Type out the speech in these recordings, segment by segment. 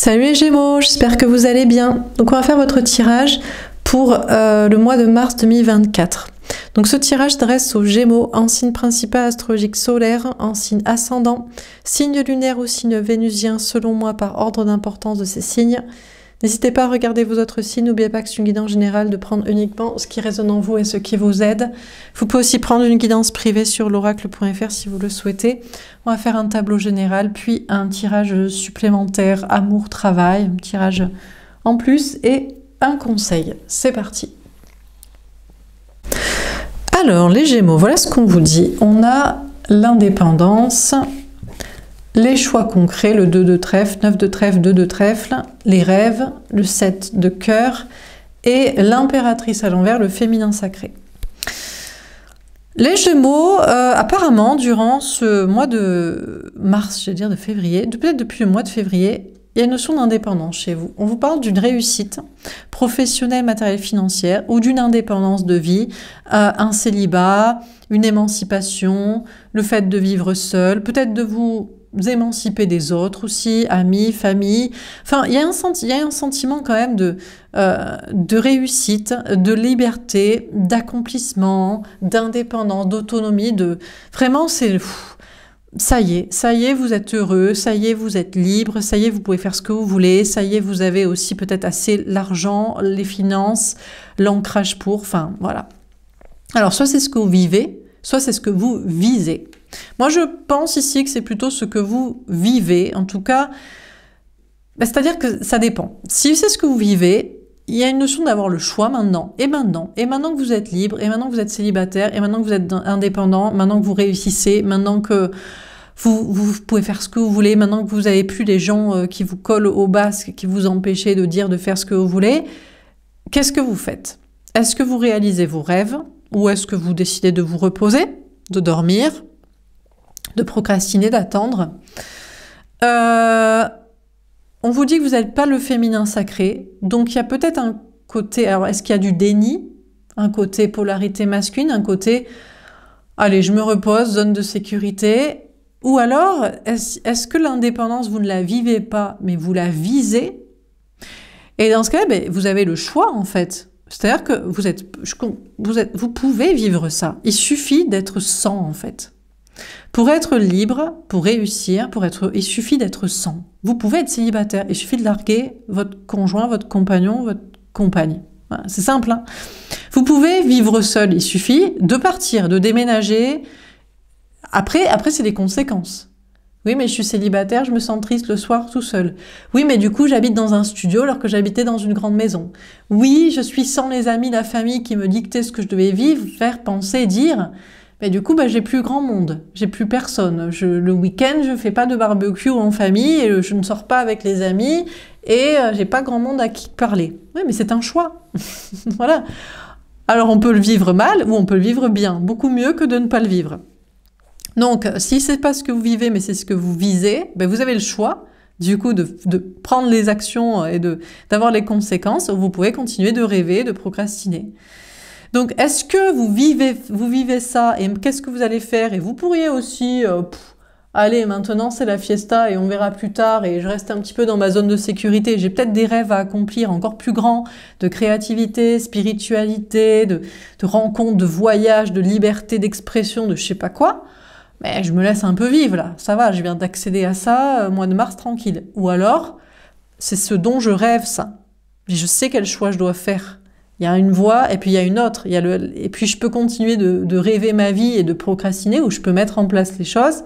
Salut les Gémeaux, j'espère que vous allez bien. Donc on va faire votre tirage pour euh, le mois de mars 2024. Donc ce tirage dresse aux Gémeaux en signe principal astrologique solaire, en signe ascendant, signe lunaire ou signe vénusien selon moi par ordre d'importance de ces signes. N'hésitez pas à regarder vos autres signes, n'oubliez pas que c'est une guidance générale de prendre uniquement ce qui résonne en vous et ce qui vous aide. Vous pouvez aussi prendre une guidance privée sur l'oracle.fr si vous le souhaitez. On va faire un tableau général, puis un tirage supplémentaire, amour-travail, un tirage en plus et un conseil. C'est parti alors, les Gémeaux, voilà ce qu'on vous dit. On a l'indépendance, les choix concrets, le 2 de trèfle, 9 de trèfle, 2 de trèfle, les rêves, le 7 de cœur et l'impératrice à l'envers, le féminin sacré. Les Gémeaux, euh, apparemment, durant ce mois de mars, je veux dire de février, peut-être depuis le mois de février, il y a une notion d'indépendance chez vous. On vous parle d'une réussite professionnelle, matérielle, financière, ou d'une indépendance de vie, euh, un célibat, une émancipation, le fait de vivre seul, peut-être de vous émanciper des autres aussi, amis, famille. Enfin, il y, a un y a un sentiment quand même de, euh, de réussite, de liberté, d'accomplissement, d'indépendance, d'autonomie. De... Vraiment, c'est... Ça y est, ça y est, vous êtes heureux, ça y est, vous êtes libre, ça y est, vous pouvez faire ce que vous voulez, ça y est, vous avez aussi peut-être assez l'argent, les finances, l'ancrage pour, enfin voilà. Alors soit c'est ce que vous vivez, soit c'est ce que vous visez. Moi, je pense ici que c'est plutôt ce que vous vivez. En tout cas, c'est-à-dire que ça dépend. Si c'est ce que vous vivez, il y a une notion d'avoir le choix maintenant, et maintenant, et maintenant que vous êtes libre, et maintenant que vous êtes célibataire, et maintenant que vous êtes indépendant, maintenant que vous réussissez, maintenant que vous, pouvez faire ce que vous voulez, maintenant que vous n'avez plus les gens qui vous collent au basque, qui vous empêchent de dire, de faire ce que vous voulez, qu'est-ce que vous faites Est-ce que vous réalisez vos rêves, ou est-ce que vous décidez de vous reposer, de dormir, de procrastiner, d'attendre. Euh, on vous dit que vous n'êtes pas le féminin sacré, donc il y a peut-être un côté, alors est-ce qu'il y a du déni, un côté polarité masculine, un côté, allez, je me repose, zone de sécurité, ou alors, est-ce que l'indépendance, vous ne la vivez pas, mais vous la visez Et dans ce cas, ben, vous avez le choix, en fait. C'est-à-dire que vous, êtes, vous, êtes, vous pouvez vivre ça. Il suffit d'être sans, en fait. Pour être libre, pour réussir, pour être, il suffit d'être sans. Vous pouvez être célibataire, il suffit de larguer votre conjoint, votre compagnon, votre compagne. c'est simple. Hein. vous pouvez vivre seul, il suffit de partir, de déménager. Après, après c'est des conséquences. Oui, mais je suis célibataire, je me sens triste le soir tout seul. Oui, mais du coup, j'habite dans un studio alors que j'habitais dans une grande maison. Oui, je suis sans les amis, la famille qui me dictaient ce que je devais vivre, faire, penser, dire. Mais du coup, bah, j'ai plus grand monde, j'ai plus personne. le week-end, je fais pas de barbecue en famille, et euh, je ne sors pas avec les amis, et euh, j'ai pas grand monde à qui parler. Oui, mais c'est un choix. voilà. Alors on peut le vivre mal ou on peut le vivre bien, beaucoup mieux que de ne pas le vivre. Donc, si c'est pas ce que vous vivez, mais c'est ce que vous visez, ben, vous avez le choix du coup de, de prendre les actions et d'avoir les conséquences. Vous pouvez continuer de rêver, de procrastiner. Donc, est-ce que vous vivez, vous vivez ça et qu'est-ce que vous allez faire Et vous pourriez aussi, aller euh, allez, maintenant c'est la fiesta et on verra plus tard et je reste un petit peu dans ma zone de sécurité. J'ai peut-être des rêves à accomplir encore plus grands de créativité, spiritualité, de, rencontres, de voyages, de liberté d'expression, de je sais pas quoi. Mais je me laisse un peu vivre là, ça va, je viens d'accéder à ça, euh, mois de mars tranquille. Ou alors, c'est ce dont je rêve ça. je sais quel choix je dois faire. Il y a une voie et puis il y a une autre. Et puis je peux continuer de, rêver ma vie et de procrastiner ou je peux mettre en place les choses.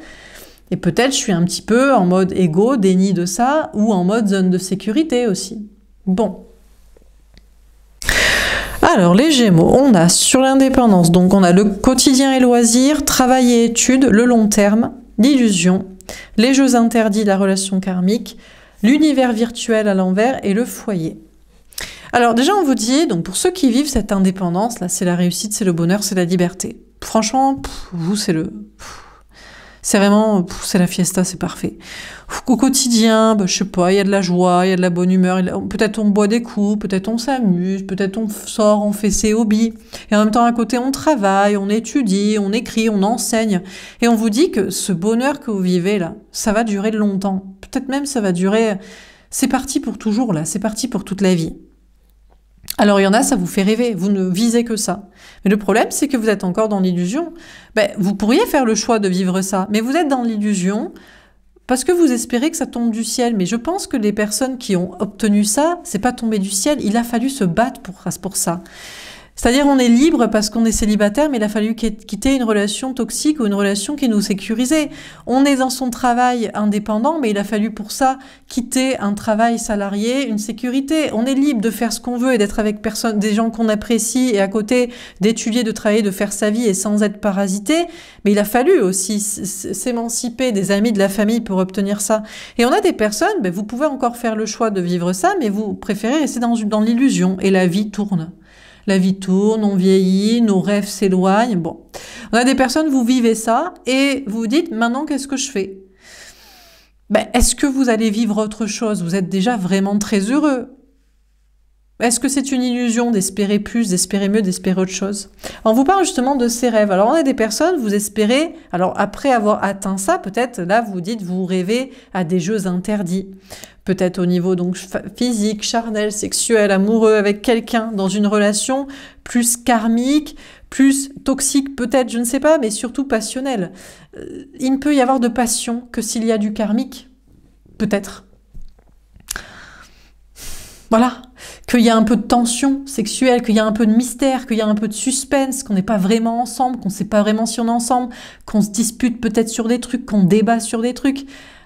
Et peut-être je suis un petit peu en mode égo, déni de ça ou en mode zone de sécurité aussi. Bon. Alors les Gémeaux, on a sur l'indépendance, donc on a le quotidien et loisirs, travail et études, le long terme, l'illusion, les jeux interdits, la relation karmique, l'univers virtuel à l'envers et le foyer. Alors déjà, on vous dit, donc pour ceux qui vivent cette indépendance, là, c'est la réussite, c'est le bonheur, c'est la liberté. Franchement, vous, c'est le... c'est vraiment, c'est la fiesta, c'est parfait. Au quotidien, bah, je sais pas, il y a de la joie, il y a de la bonne humeur. Peut-être on boit des coups, peut-être on s'amuse, peut-être on sort, on fait ses hobbies. Et en même temps, à côté, on travaille, on étudie, on écrit, on enseigne. Et on vous dit que ce bonheur que vous vivez là, ça va durer longtemps. Peut-être même ça va durer. C'est parti pour toujours là, c'est parti pour toute la vie. Alors il y en a, ça vous fait rêver, vous ne visez que ça. Mais le problème, c'est que vous êtes encore dans l'illusion. Ben, vous pourriez faire le choix de vivre ça, mais vous êtes dans l'illusion parce que vous espérez que ça tombe du ciel. Mais je pense que les personnes qui ont obtenu ça, c'est pas tombé du ciel. Il a fallu se battre pour, pour ça. C'est-à-dire on est libre parce qu'on est célibataire, mais il a fallu quitter une relation toxique ou une relation qui nous sécurisait. On est dans son travail indépendant, mais il a fallu pour ça quitter un travail salarié, une sécurité. On est libre de faire ce qu'on veut et d'être avec personne, des gens qu'on apprécie et à côté d'étudier, de travailler, de faire sa vie et sans être parasité. Mais il a fallu aussi s'émanciper des amis, de la famille pour obtenir ça. Et on a des personnes, ben vous pouvez encore faire le choix de vivre ça, mais vous préférez rester dans, dans l'illusion et la vie tourne. La vie tourne, on vieillit, nos rêves s'éloignent. Bon, on a des personnes, vous vivez ça et vous dites maintenant qu'est-ce que je fais ben, Est-ce que vous allez vivre autre chose Vous êtes déjà vraiment très heureux. Est-ce que c'est une illusion d'espérer plus, d'espérer mieux, d'espérer autre chose On vous parle justement de ces rêves. Alors on a des personnes, vous espérez, alors après avoir atteint ça, peut-être là vous dites, vous rêvez à des jeux interdits. Peut-être au niveau donc physique, charnel, sexuel, amoureux avec quelqu'un, dans une relation plus karmique, plus toxique peut-être, je ne sais pas, mais surtout passionnelle. Euh, il ne peut y avoir de passion que s'il y a du karmique, peut-être. Voilà, qu'il y a un peu de tension sexuelle, qu'il y a un peu de mystère, qu'il y a un peu de suspense, qu'on n'est pas vraiment ensemble, qu'on ne sait pas vraiment si on est ensemble, qu'on se dispute peut-être sur des trucs, qu'on débat sur des trucs.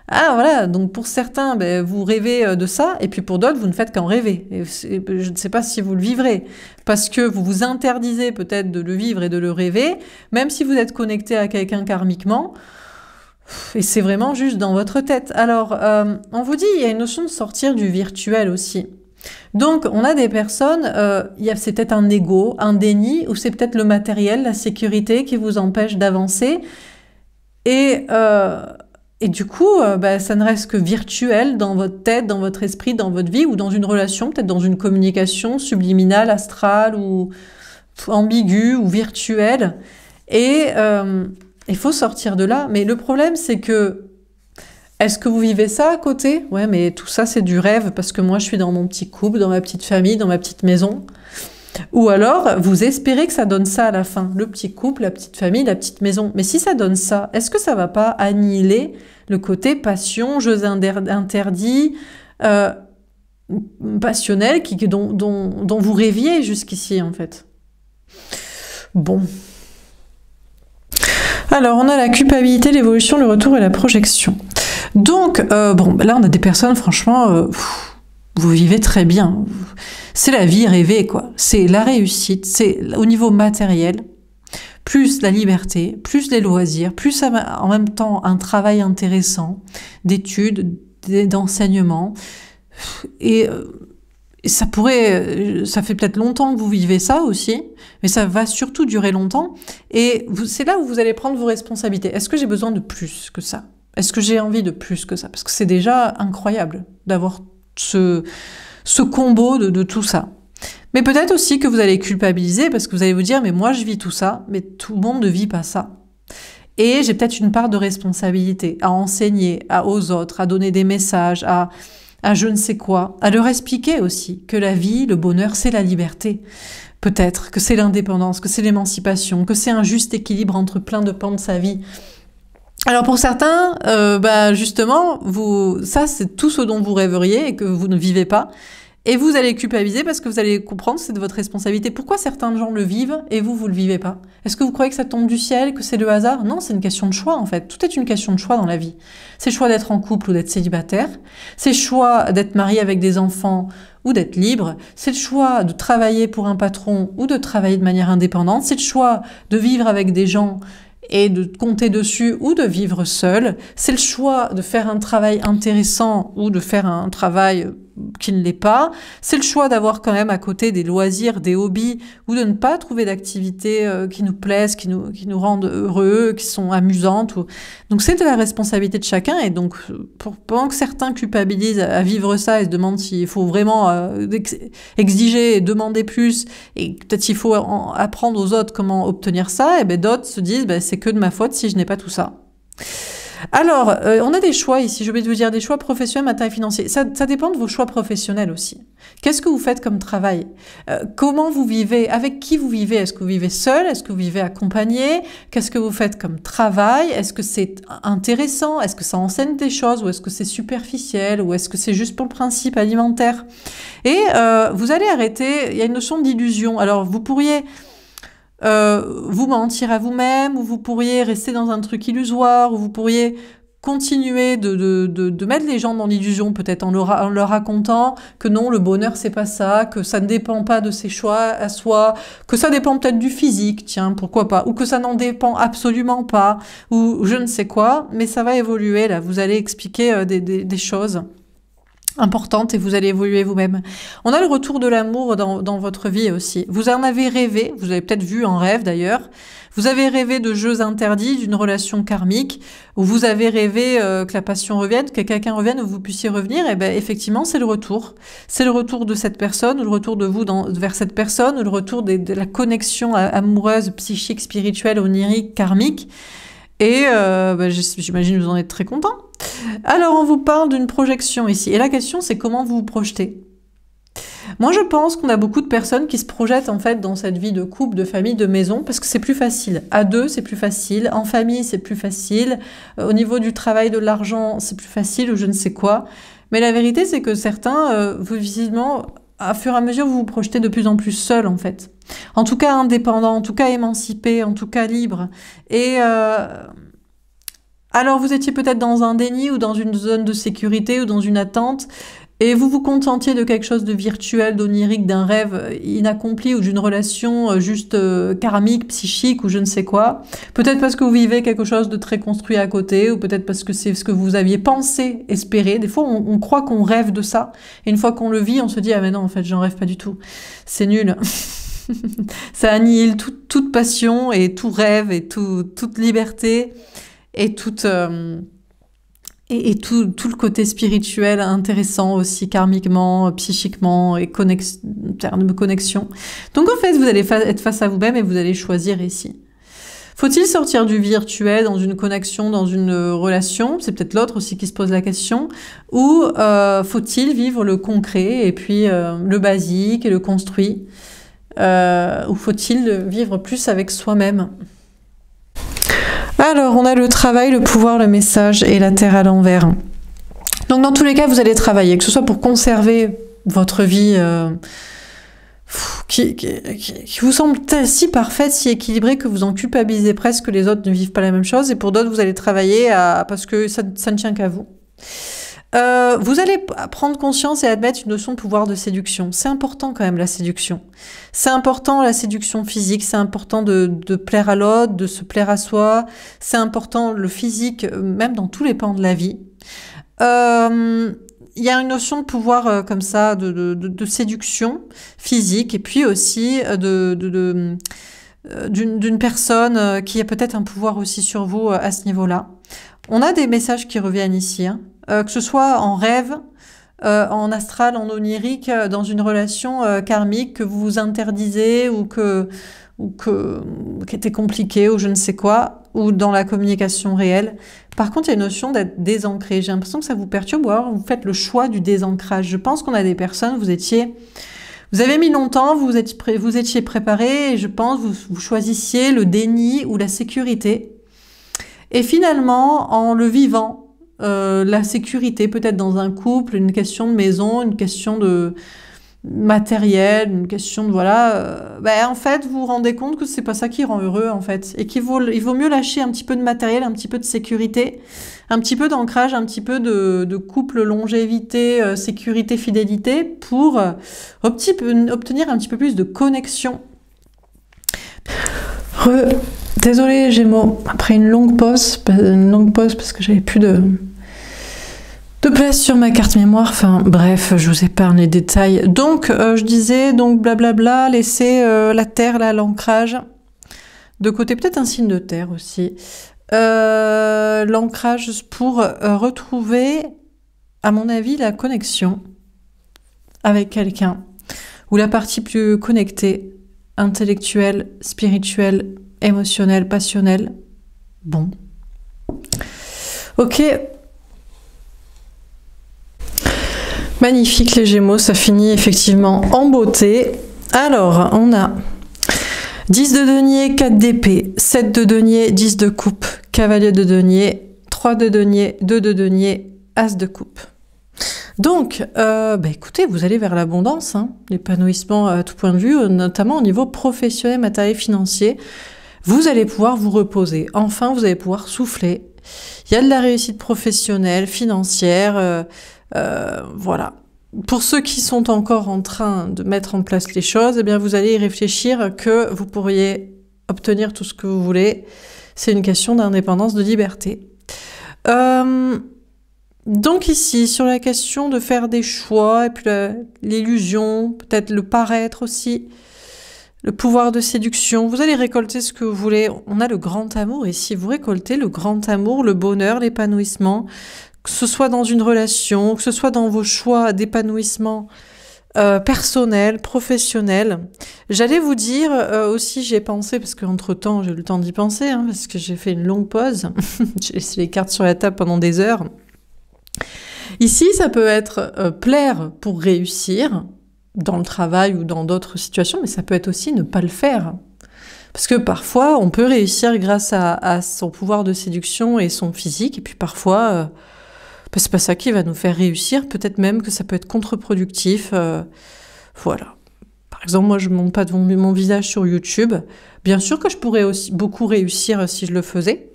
Ah voilà, donc pour certains, ben, vous rêvez euh, de ça, et puis pour d'autres, vous ne faites qu'en rêver. Et euh, je ne sais pas si vous le vivrez, parce que vous vous interdisez peut-être de le vivre et de le rêver, même si vous êtes connecté à quelqu'un karmiquement. Et c'est vraiment juste dans votre tête. Alors, euh, on vous dit, il y a une notion de sortir du virtuel aussi. Donc, on a des personnes, euh, c'est peut-être un ego, un déni, ou c'est peut-être le matériel, la sécurité qui vous empêche d'avancer. Et, euh, et, du coup, euh, bah, ça ne reste que virtuel dans votre tête, dans votre esprit, dans votre vie, ou dans une relation, peut-être dans une communication subliminale, astrale, ou ambiguë, ou virtuelle. Et euh, il faut sortir de là. Mais le problème, c'est que est-ce que vous vivez ça à côté Ouais, mais tout ça, c'est du rêve parce que moi, je suis dans mon petit couple, dans ma petite famille, dans ma petite maison. Ou alors, vous espérez que ça donne ça à la fin, le petit couple, la petite famille, la petite maison. Mais si ça donne ça, est-ce que ça va pas annihiler le côté passion, jeux interdit, euh, passionnel qui, dont, dont vous rêviez jusqu'ici, en fait Bon. Alors, on a la culpabilité, l'évolution, le retour et la projection. Donc, euh, bon, là, on a des personnes, franchement, euh, vous vivez très bien. C'est la vie rêvée, quoi. C'est la réussite, c'est au niveau matériel, plus la liberté, plus les loisirs, plus en même temps un travail intéressant d'études, d'enseignement. Euh, et ça pourrait, ça fait peut-être longtemps que vous vivez ça aussi, mais ça va surtout durer longtemps. Et c'est là où vous allez prendre vos responsabilités. Est-ce que j'ai besoin de plus que ça est-ce que j'ai envie de plus que ça Parce que c'est déjà incroyable d'avoir ce, ce combo de, tout ça. Mais peut-être aussi que vous allez culpabiliser parce que vous allez vous dire, mais moi je vis tout ça, mais tout le monde ne vit pas ça. Et j'ai peut-être une part de responsabilité à enseigner à, aux autres, à donner des messages, à, à je ne sais quoi, à leur expliquer aussi que la vie, le bonheur, c'est la liberté. Peut-être que c'est l'indépendance, que c'est l'émancipation, que c'est un juste équilibre entre plein de pans de sa vie. Alors pour certains, euh, bah, justement, vous, ça c'est tout ce dont vous rêveriez et que vous ne vivez pas. Et vous allez culpabiliser parce que vous allez comprendre que c'est de votre responsabilité. Pourquoi certains gens le vivent et vous, vous le vivez pas Est-ce que vous croyez que ça tombe du ciel, que c'est le hasard Non, c'est une question de choix en fait. Tout est une question de choix dans la vie. C'est choix d'être en couple ou d'être célibataire. C'est choix d'être marié avec des enfants ou d'être libre, c'est le choix de travailler pour un patron ou de travailler de manière indépendante, c'est le choix de vivre avec des gens et de compter dessus ou de vivre seul. C'est le choix de faire un travail intéressant ou de faire un travail qui ne l'est pas. C'est le choix d'avoir quand même à côté des loisirs, des hobbies, ou de ne pas trouver d'activités euh, qui nous plaisent, qui nous, qui nous rendent heureux, qui sont amusantes. Donc c'est de la responsabilité de chacun, et donc euh, pour, pendant que certains culpabilisent à vivre ça et se demandent s'il faut vraiment euh, exiger et demander plus, et peut-être qu'il faut apprendre aux autres comment obtenir ça, et bien d'autres se disent ben c'est que de ma faute si je n'ai pas tout ça. Alors, euh, on a des choix ici, je vais vous dire des choix professionnels, matin financiers. Ça, dépend de vos choix professionnels aussi. Qu'est-ce que vous faites comme travail euh, Comment vous vivez Avec qui vous vivez Est-ce que vous vivez seul Est-ce que vous vivez accompagné Qu'est-ce que vous faites comme travail Est-ce que c'est intéressant Est-ce que ça enseigne des choses Ou est-ce que c'est superficiel Ou est-ce que c'est juste pour le principe alimentaire Et euh, vous allez arrêter, il y a une notion d'illusion. Alors, vous pourriez... Euh, vous mentir à vous-même, ou vous pourriez rester dans un truc illusoire, ou vous pourriez continuer de, mettre les gens dans l'illusion, peut-être en, en leur, racontant que non, le bonheur, c'est pas ça, que ça ne dépend pas de ses choix à soi, que ça dépend peut-être du physique, tiens, pourquoi pas, ou que ça n'en dépend absolument pas, ou je ne sais quoi, mais ça va évoluer, là, vous allez expliquer euh, des choses importante et vous allez évoluer vous-même. On a le retour de l'amour dans, votre vie aussi. Vous en avez rêvé, vous avez peut-être vu en rêve d'ailleurs, vous avez rêvé de jeux interdits, d'une relation karmique, ou vous avez rêvé euh, que la passion revienne, que quelqu'un revienne, ou vous puissiez revenir, et eh bien effectivement c'est le retour. C'est le retour de cette personne, ou le retour de vous dans, vers cette personne, ou le retour de la connexion amoureuse, psychique, spirituelle, onirique, karmique. Et euh, ben, j'imagine que vous en êtes très content. Alors, on vous parle d'une projection ici. Et la question, c'est comment vous vous projetez moi, je pense qu'on a beaucoup de personnes qui se projettent en fait dans cette vie de couple, de famille, de maison, parce que c'est plus facile. À deux, c'est plus facile. En famille, c'est plus facile. Euh, au niveau du travail, de l'argent, c'est plus facile ou je ne sais quoi. Mais la vérité, c'est que certains, euh, vous visiblement, à fur et à mesure, vous vous projetez de plus en plus seul, en fait. En tout cas indépendant, en tout cas émancipé, en tout cas libre. Et euh, alors vous étiez peut-être dans un déni ou dans une zone de sécurité ou dans une attente et vous vous contentiez de quelque chose de virtuel, d'onirique, d'un rêve inaccompli ou d'une relation euh, juste euh, karmique, psychique ou je ne sais quoi. Peut-être parce que vous vivez quelque chose de très construit à côté ou peut-être parce que c'est ce que vous aviez pensé, espéré. Des fois, on, croit qu'on rêve de ça et une fois qu'on le vit, on se dit ah mais non en fait j'en rêve pas du tout, c'est nul. ça annihile toute passion et tout rêve et toute liberté. Euh, et et, tout, tout, le côté spirituel intéressant aussi karmiquement, psychiquement et en termes de connexion. Donc en fait, vous allez être face à vous-même et vous allez choisir ici. Faut-il sortir du virtuel dans une connexion, dans une relation C'est peut-être l'autre aussi qui se pose la question. Ou euh, faut-il vivre le concret et puis euh, le basique et le construit Ou faut-il vivre plus avec soi-même alors, on a le travail, le pouvoir, le message et la terre à l'envers. Donc, dans tous les cas, vous allez travailler, que ce soit pour conserver votre vie euh, qui, vous semble si parfaite, si équilibrée que vous en culpabilisez presque les autres ne vivent pas la même chose. Et pour d'autres, vous allez travailler à, parce que ça ne tient qu'à vous. Euh, vous allez prendre conscience et admettre une notion de pouvoir de séduction. C'est important quand même la séduction. C'est important la séduction physique, c'est important de, de, plaire à l'autre, de se plaire à soi, c'est important le physique, euh, même dans tous les pans de la vie. Euh, il y a une notion de pouvoir comme ça, de, de, de, séduction physique, et puis aussi de d'une personne qui a peut-être un pouvoir aussi sur vous à ce niveau-là. On a des messages qui reviennent ici. Hein. Euh, que ce soit en rêve, euh, en astral, en onirique, euh, dans une relation karmique que vous vous interdisez ou que ou que qui était compliqué ou je ne sais quoi, ou dans la communication réelle. Par contre, il y a une notion d'être désancré. J'ai l'impression que ça vous perturbe ou alors vous faites le choix du désancrage. Je pense qu'on a des personnes, vous étiez vous avez mis longtemps, vous, vous étiez préparé, et je pense vous, vous choisissiez le déni ou la sécurité. Et finalement, en le vivant, euh, la sécurité, peut-être dans un couple, une question de maison, une question de matériel, une question de voilà, euh, ben, en fait vous vous rendez compte que c'est pas ça qui rend heureux en fait et qu'il vaut, il vaut mieux lâcher un petit peu de matériel, un petit peu de sécurité, un petit peu d'ancrage, un petit peu de, couple longévité, euh, sécurité, fidélité pour obtenir un petit peu plus de connexion. Désolée, j'ai après une longue pause, une longue pause parce que j'avais plus de de place sur ma carte mémoire. Enfin, bref, je vous épargne les détails. Donc, euh, je disais donc blablabla, laisser euh, la terre là, l'ancrage de côté, peut-être un signe de terre aussi. Euh, l'ancrage pour retrouver, à mon avis, la connexion avec quelqu'un ou la partie plus connectée, intellectuelle, spirituelle, émotionnel, passionnel. Bon. Ok. Magnifique les Gémeaux, ça finit effectivement en beauté. Alors, on a 10 de denier, 4 d'épée, 7 de denier, 10 de coupe, cavalier de denier, 3 de denier, 2 de denier, as de coupe. Donc, euh, bah, écoutez, vous allez vers l'abondance, hein, l'épanouissement à euh, tout point de vue, euh, notamment au niveau professionnel, matériel, financier. Vous allez pouvoir vous reposer. Enfin, vous allez pouvoir souffler. Il y a de la réussite professionnelle, financière. Euh, euh, voilà. Pour ceux qui sont encore en train de mettre en place les choses, eh bien, vous allez y réfléchir que vous pourriez obtenir tout ce que vous voulez. C'est une question d'indépendance, de liberté. Euh, donc ici, sur la question de faire des choix, et puis l'illusion, peut-être le paraître aussi, le pouvoir de séduction, vous allez récolter ce que vous voulez. On a le grand amour ici, vous récoltez le grand amour, le bonheur, l'épanouissement, que ce soit dans une relation, que ce soit dans vos choix d'épanouissement euh, personnel, professionnel. J'allais vous dire euh, aussi, j'ai pensé, parce qu'entre-temps j'ai eu le temps d'y penser, hein, parce que j'ai fait une longue pause, j'ai laissé les cartes sur la table pendant des heures. Ici, ça peut être euh, plaire pour réussir, dans le travail ou dans d'autres situations, mais ça peut être aussi ne pas le faire. Parce que parfois, on peut réussir grâce à, son pouvoir de séduction et son physique, et puis parfois, euh, bah, c'est pas ça qui va nous faire réussir. Peut-être même que ça peut être contre-productif. Euh, voilà. Par exemple, moi, je monte pas devant mon visage sur YouTube. Bien sûr que je pourrais aussi beaucoup réussir si je le faisais.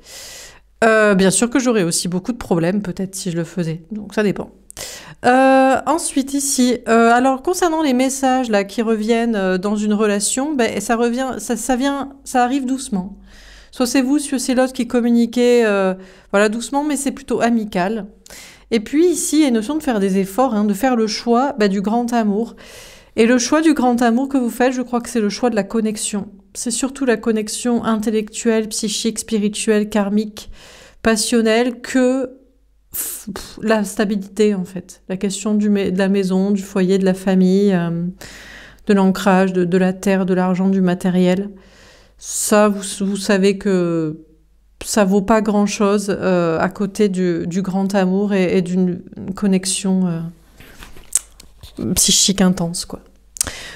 Euh, bien sûr que j'aurais aussi beaucoup de problèmes, peut-être, si je le faisais. Donc, ça dépend. Euh, ensuite, ici, euh, alors concernant les messages là, qui reviennent euh, dans une relation, ben, ça, revient, ça, ça, vient, ça arrive doucement. Soit c'est vous, soit c'est l'autre qui communiquait euh, voilà, doucement, mais c'est plutôt amical. Et puis ici, il y a une notion de faire des efforts, hein, de faire le choix ben, du grand amour. Et le choix du grand amour que vous faites, je crois que c'est le choix de la connexion. C'est surtout la connexion intellectuelle, psychique, spirituelle, karmique, passionnelle que la stabilité en fait, la question du, de la maison, du foyer, de la famille, euh, de l'ancrage, de, de, la terre, de l'argent, du matériel. Ça, vous, vous, savez que ça vaut pas grand chose euh, à côté du, du, grand amour et, d'une connexion euh, psychique intense, quoi.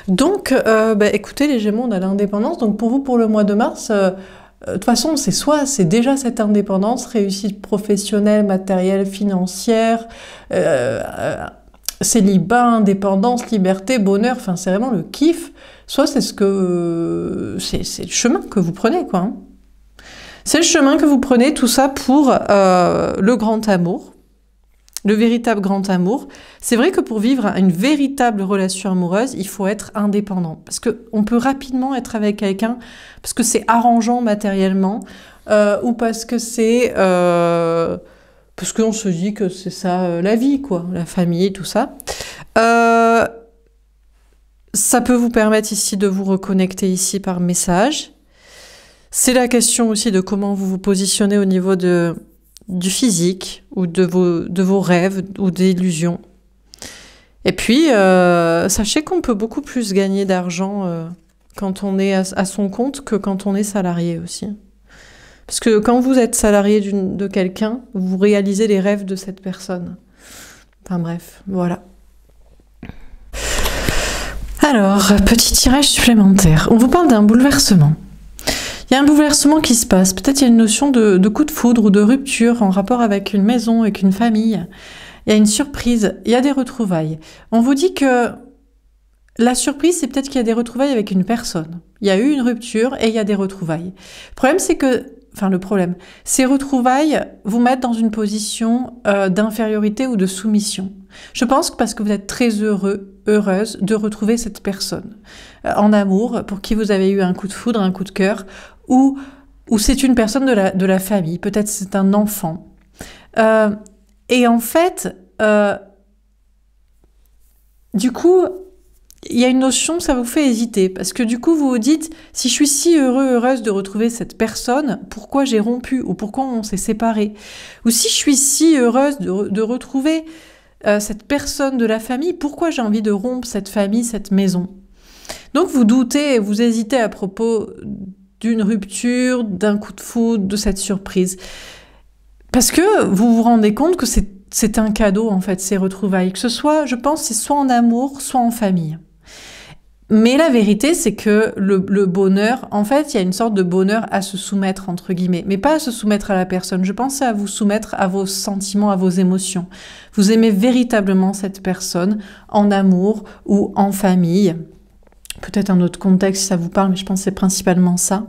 Donc, bah, écoutez, les Gémeaux, on a l'indépendance. Donc, pour vous, pour le mois de mars, euh, de toute façon, c'est soit c'est déjà cette indépendance, réussite professionnelle, matérielle, financière, euh, euh, célibat, indépendance, liberté, bonheur, enfin c'est vraiment le kiff, soit c'est ce que c'est le chemin que vous prenez quoi. Hein. C'est le chemin que vous prenez tout ça pour le grand amour le véritable grand amour. C'est vrai que pour vivre une véritable relation amoureuse, il faut être indépendant. Parce qu'on peut rapidement être avec quelqu'un parce que c'est arrangeant matériellement euh, ou parce que c'est... Euh, parce qu'on se dit que c'est ça euh, la vie, quoi, la famille, tout ça. ça peut vous permettre ici de vous reconnecter ici par message. C'est la question aussi de comment vous vous positionnez au niveau de, du physique ou de vos, de vos rêves ou d'illusions. Et puis, euh, sachez qu'on peut beaucoup plus gagner d'argent euh, quand on est à, à, son compte que quand on est salarié aussi. Parce que quand vous êtes salarié de quelqu'un, vous réalisez les rêves de cette personne. Enfin bref, voilà. Alors, petit tirage supplémentaire. On vous parle d'un bouleversement. Il y a un bouleversement qui se passe. Peut-être il y a une notion de, coup de foudre ou de rupture en rapport avec une maison, avec une famille. Il y a une surprise. Il y a des retrouvailles. On vous dit que la surprise, c'est peut-être qu'il y a des retrouvailles avec une personne. Il y a eu une rupture et il y a des retrouvailles. Le problème, c'est que enfin le problème, ces retrouvailles vous mettent dans une position euh, d'infériorité ou de soumission. Je pense que parce que vous êtes très heureux, heureuse de retrouver cette personne euh, en amour pour qui vous avez eu un coup de foudre, un coup de cœur, ou, c'est une personne de la, de la famille, peut-être c'est un enfant. Euh, et en fait, euh, du coup, il y a une notion, ça vous fait hésiter, parce que du coup, vous vous dites, si je suis si heureux, heureuse de retrouver cette personne, pourquoi j'ai rompu ou pourquoi on s'est séparé Ou si je suis si heureuse de, retrouver euh, cette personne de la famille, pourquoi j'ai envie de rompre cette famille, cette maison Donc vous doutez vous hésitez à propos d'une rupture, d'un coup de foudre, de cette surprise. Parce que vous vous rendez compte que c'est un cadeau, en fait, ces retrouvailles. Que ce soit, je pense, c'est soit en amour, soit en famille. Mais la vérité, c'est que le, bonheur, en fait, il y a une sorte de bonheur à se soumettre, entre guillemets, mais pas à se soumettre à la personne. Je pense à vous soumettre à vos sentiments, à vos émotions. Vous aimez véritablement cette personne en amour ou en famille. Peut-être un autre contexte ça vous parle, mais je pense que c'est principalement ça.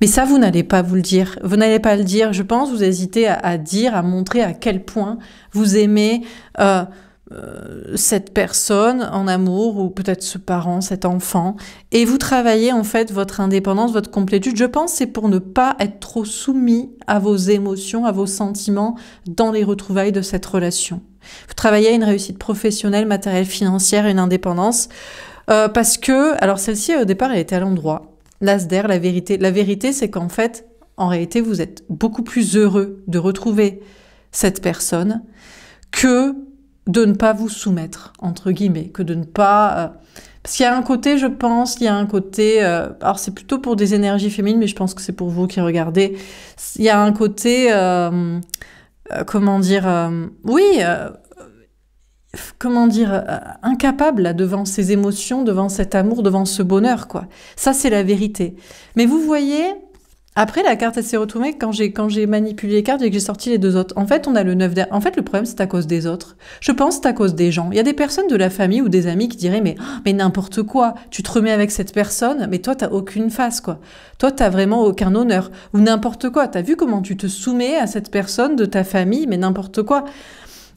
Mais ça, vous n'allez pas vous le dire. Vous n'allez pas le dire, je pense, vous hésitez à, dire, à montrer à quel point vous aimez euh, euh, cette personne en amour ou peut-être ce parent, cet enfant. Et vous travaillez en fait votre indépendance, votre complétude. Je pense c'est pour ne pas être trop soumis à vos émotions, à vos sentiments dans les retrouvailles de cette relation. Vous travaillez à une réussite professionnelle, matérielle, financière, une indépendance. Euh, parce que, alors celle-ci au départ elle était à l'endroit, l'asder, la vérité. La vérité, c'est qu'en fait, en réalité, vous êtes beaucoup plus heureux de retrouver cette personne que de ne pas vous soumettre, entre guillemets, que de ne pas... Euh, parce qu'il y a un côté, je pense, il y a un côté... Euh, alors c'est plutôt pour des énergies féminines, mais je pense que c'est pour vous qui regardez. Il y a un côté... Euh, comment dire Oui comment dire, euh, incapable là, devant ces émotions, devant cet amour, devant ce bonheur, quoi. Ça, c'est la vérité. Mais vous voyez, après, la carte, elle s'est retournée quand j'ai, quand j'ai manipulé les cartes et que j'ai sorti les deux autres. En fait, on a le 9 En fait, le problème, c'est à cause des autres. Je pense c'est à cause des gens. Il y a des personnes de la famille ou des amis qui diraient, mais, oh, mais n'importe quoi. Tu te remets avec cette personne, mais toi, t'as aucune face, quoi. Toi, t'as vraiment aucun honneur. Ou n'importe quoi. T'as vu comment tu te soumets à cette personne de ta famille, mais n'importe quoi.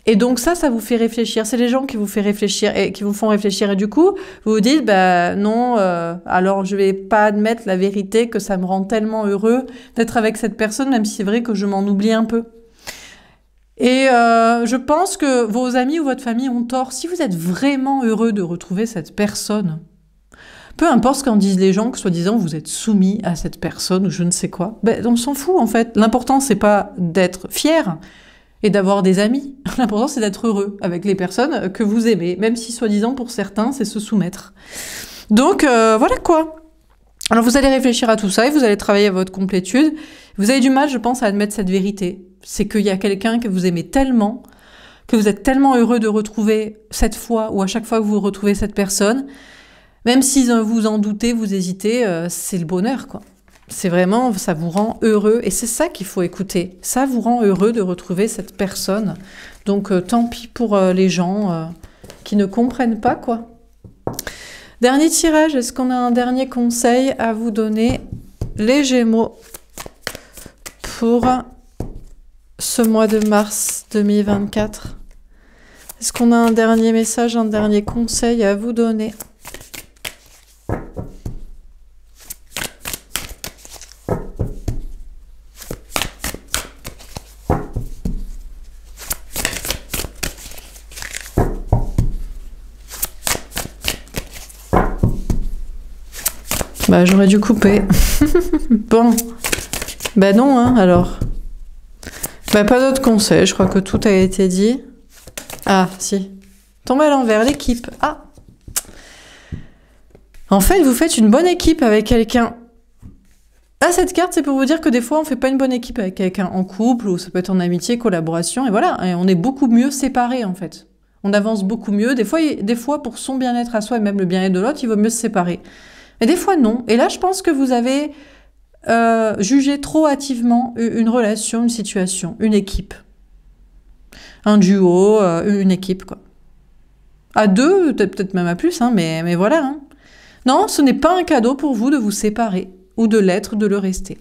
Et donc ça, ça vous fait réfléchir. C'est les gens qui vous fait réfléchir et qui vous font réfléchir. Et du coup, vous vous dites, ben non, euh, alors je vais pas admettre la vérité que ça me rend tellement heureux d'être avec cette personne, même si c'est vrai que je m'en oublie un peu. Et euh, je pense que vos amis ou votre famille ont tort. Si vous êtes vraiment heureux de retrouver cette personne, peu importe ce qu'en disent les gens, que soi-disant vous êtes soumis à cette personne ou je ne sais quoi, ben, on s'en fout en fait. L'important c'est pas d'être fier, et d'avoir des amis. L'important, c'est d'être heureux avec les personnes que vous aimez, même si soi-disant pour certains, c'est se soumettre. Donc euh, voilà quoi. Alors vous allez réfléchir à tout ça et vous allez travailler à votre complétude. Vous avez du mal, je pense, à admettre cette vérité. C'est qu'il y a quelqu'un que vous aimez tellement, que vous êtes tellement heureux de retrouver cette fois ou à chaque fois que vous retrouvez cette personne. Même si vous en doutez, vous hésitez, euh, c'est le bonheur quoi. C'est vraiment, ça vous rend heureux. Et c'est ça qu'il faut écouter. Ça vous rend heureux de retrouver cette personne. Donc euh, tant pis pour euh, les gens euh, qui ne comprennent pas, quoi. Dernier tirage, est-ce qu'on a un dernier conseil à vous donner, les Gémeaux, pour ce mois de mars 2024 Est-ce qu'on a un dernier message, un dernier conseil à vous donner Bah, j'aurais dû couper. bon. Ben non, hein, alors. Bah pas d'autres conseils, je crois que tout a été dit. Ah, si. tombe à l'envers, l'équipe. Ah En fait, vous faites une bonne équipe avec quelqu'un. Ah, cette carte, c'est pour vous dire que des fois, on fait pas une bonne équipe avec quelqu'un en couple, ou ça peut être en amitié, collaboration, et voilà, on est beaucoup mieux séparés, en fait. On avance beaucoup mieux. Des fois, des fois pour son bien-être à soi et même le bien-être de l'autre, il vaut mieux se séparer. Mais des fois, non. Et là, je pense que vous avez euh, jugé trop hâtivement une relation, une situation, une équipe. Un duo, euh, une équipe, quoi. À deux, peut-être même à plus, hein, mais, mais voilà. Hein. Non, ce n'est pas un cadeau pour vous de vous séparer, ou de l'être, de le rester.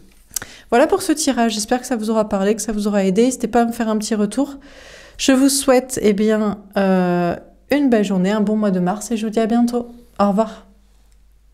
Voilà pour ce tirage. J'espère que ça vous aura parlé, que ça vous aura aidé. N'hésitez pas à me faire un petit retour. Je vous souhaite eh bien, euh, une belle journée, un bon mois de mars et je vous dis à bientôt. Au revoir.